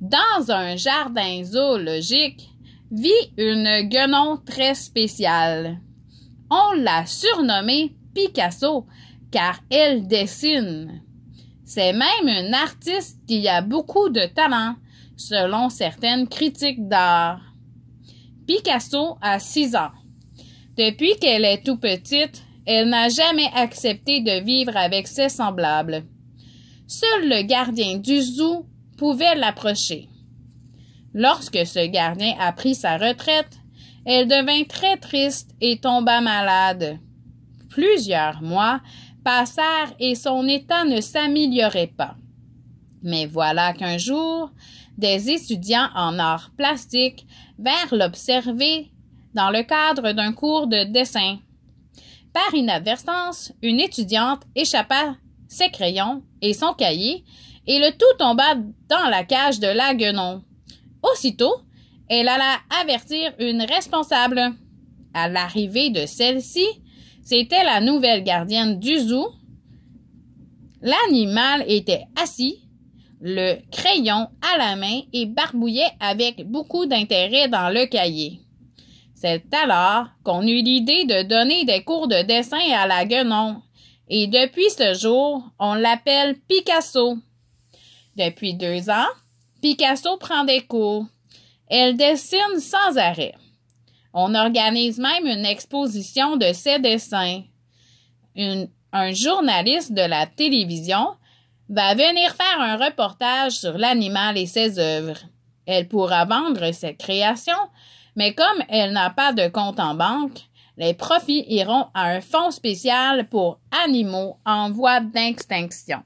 Dans un jardin zoologique vit une guenon très spéciale. On l'a surnommée Picasso car elle dessine. C'est même une artiste qui a beaucoup de talent, selon certaines critiques d'art. Picasso a six ans. Depuis qu'elle est tout petite, elle n'a jamais accepté de vivre avec ses semblables. Seul le gardien du zoo pouvait l'approcher. Lorsque ce gardien apprit sa retraite, elle devint très triste et tomba malade. Plusieurs mois passèrent et son état ne s'améliorait pas. Mais voilà qu'un jour, des étudiants en art plastique vinrent l'observer dans le cadre d'un cours de dessin. Par inadvertance, une étudiante échappa ses crayons et son cahier et le tout tomba dans la cage de la guenon. Aussitôt, elle alla avertir une responsable. À l'arrivée de celle-ci, c'était la nouvelle gardienne du zoo. L'animal était assis, le crayon à la main et barbouillait avec beaucoup d'intérêt dans le cahier. C'est alors qu'on eut l'idée de donner des cours de dessin à la guenon. Et depuis ce jour, on l'appelle Picasso. Depuis deux ans, Picasso prend des cours. Elle dessine sans arrêt. On organise même une exposition de ses dessins. un journaliste de la télévision va venir faire un reportage sur l'animal et ses œuvres. Elle pourra vendre ses créations, mais comme elle n'a pas de compte en banque, les profits iront à un fonds spécial pour animaux en voie d'extinction.